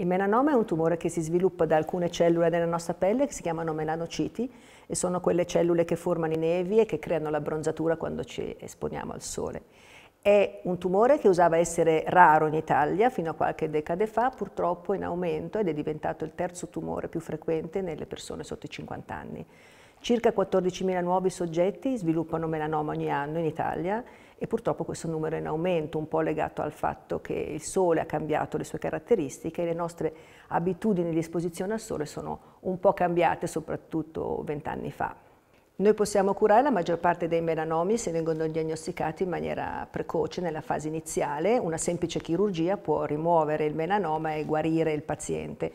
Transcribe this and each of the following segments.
Il melanoma è un tumore che si sviluppa da alcune cellule della nostra pelle che si chiamano melanociti e sono quelle cellule che formano i nevi e che creano l'abbronzatura quando ci esponiamo al sole. È un tumore che usava essere raro in Italia fino a qualche decade fa, purtroppo in aumento ed è diventato il terzo tumore più frequente nelle persone sotto i 50 anni. Circa 14.000 nuovi soggetti sviluppano melanoma ogni anno in Italia e purtroppo questo numero è in aumento, un po' legato al fatto che il sole ha cambiato le sue caratteristiche e le nostre abitudini di esposizione al sole sono un po' cambiate, soprattutto vent'anni fa. Noi possiamo curare la maggior parte dei melanomi se vengono diagnosticati in maniera precoce, nella fase iniziale. Una semplice chirurgia può rimuovere il melanoma e guarire il paziente.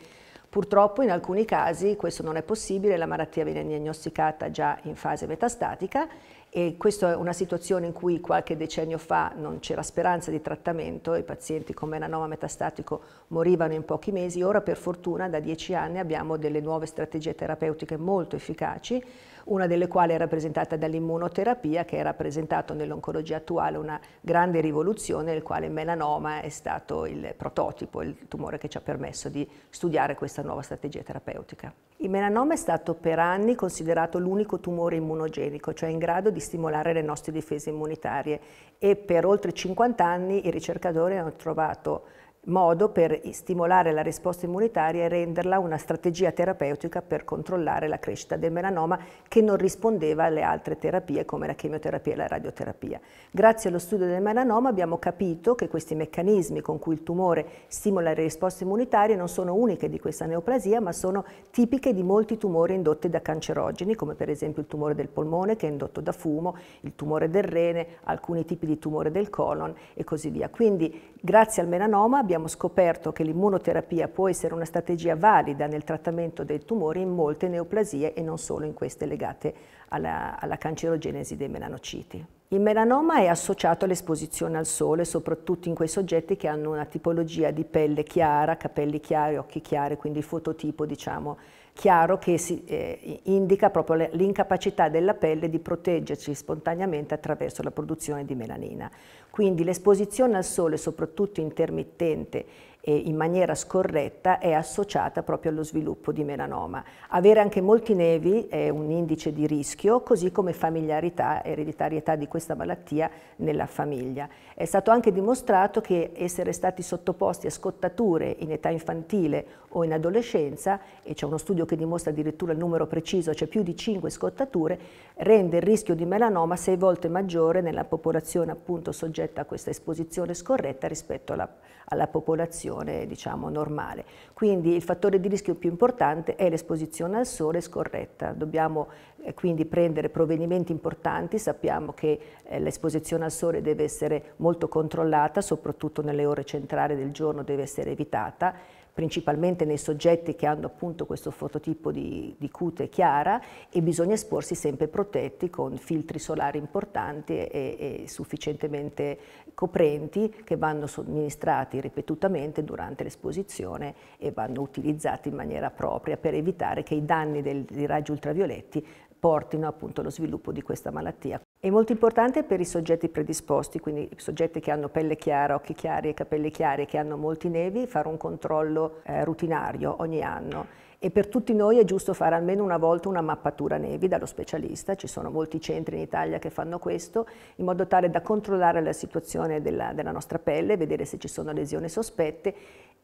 Purtroppo in alcuni casi questo non è possibile, la malattia viene diagnosticata già in fase metastatica e questa è una situazione in cui qualche decennio fa non c'era speranza di trattamento, i pazienti con melanoma metastatico morivano in pochi mesi, ora per fortuna da dieci anni abbiamo delle nuove strategie terapeutiche molto efficaci, una delle quali è rappresentata dall'immunoterapia che è rappresentato nell'oncologia attuale una grande rivoluzione nel quale il melanoma è stato il prototipo, il tumore che ci ha permesso di studiare questa nuova strategia terapeutica. Il melanoma è stato per anni considerato l'unico tumore immunogenico, cioè in grado di stimolare le nostre difese immunitarie e per oltre 50 anni i ricercatori hanno trovato modo per stimolare la risposta immunitaria e renderla una strategia terapeutica per controllare la crescita del melanoma che non rispondeva alle altre terapie come la chemioterapia e la radioterapia. Grazie allo studio del melanoma abbiamo capito che questi meccanismi con cui il tumore stimola le risposte immunitarie non sono uniche di questa neoplasia ma sono tipiche di molti tumori indotti da cancerogeni come per esempio il tumore del polmone che è indotto da fumo, il tumore del rene, alcuni tipi di tumore del colon e così via. Quindi grazie al melanoma abbiamo abbiamo scoperto che l'immunoterapia può essere una strategia valida nel trattamento dei tumori in molte neoplasie e non solo in queste legate alla, alla cancerogenesi dei melanociti. Il melanoma è associato all'esposizione al sole, soprattutto in quei soggetti che hanno una tipologia di pelle chiara, capelli chiari, occhi chiari, quindi il fototipo diciamo, chiaro che si, eh, indica proprio l'incapacità della pelle di proteggersi spontaneamente attraverso la produzione di melanina. Quindi l'esposizione al sole, soprattutto intermittente, in maniera scorretta è associata proprio allo sviluppo di melanoma. Avere anche molti nevi è un indice di rischio, così come familiarità, ereditarietà di questa malattia nella famiglia. È stato anche dimostrato che essere stati sottoposti a scottature in età infantile o in adolescenza, e c'è uno studio che dimostra addirittura il numero preciso, cioè più di 5 scottature, rende il rischio di melanoma 6 volte maggiore nella popolazione appunto soggetta a questa esposizione scorretta rispetto alla, alla popolazione condizione diciamo, normale. Quindi il fattore di rischio più importante è l'esposizione al sole scorretta. Dobbiamo eh, quindi prendere provvedimenti importanti, sappiamo che eh, l'esposizione al sole deve essere molto controllata, soprattutto nelle ore centrali del giorno deve essere evitata principalmente nei soggetti che hanno appunto questo fototipo di, di cute chiara e bisogna esporsi sempre protetti con filtri solari importanti e, e sufficientemente coprenti che vanno somministrati ripetutamente durante l'esposizione e vanno utilizzati in maniera propria per evitare che i danni dei raggi ultravioletti portino appunto allo sviluppo di questa malattia. È molto importante per i soggetti predisposti, quindi soggetti che hanno pelle chiara, occhi chiari e capelli chiari, che hanno molti nevi, fare un controllo eh, rutinario ogni anno e per tutti noi è giusto fare almeno una volta una mappatura nevi dallo specialista, ci sono molti centri in Italia che fanno questo, in modo tale da controllare la situazione della, della nostra pelle, vedere se ci sono lesioni sospette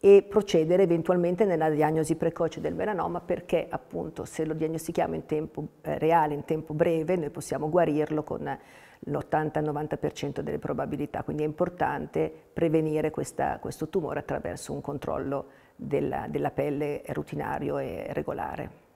e procedere eventualmente nella diagnosi precoce del melanoma perché appunto se lo diagnostichiamo in tempo eh, reale, in tempo breve, noi possiamo guarirlo con l'80-90% delle probabilità, quindi è importante prevenire questa, questo tumore attraverso un controllo della, della pelle rutinario e regolare.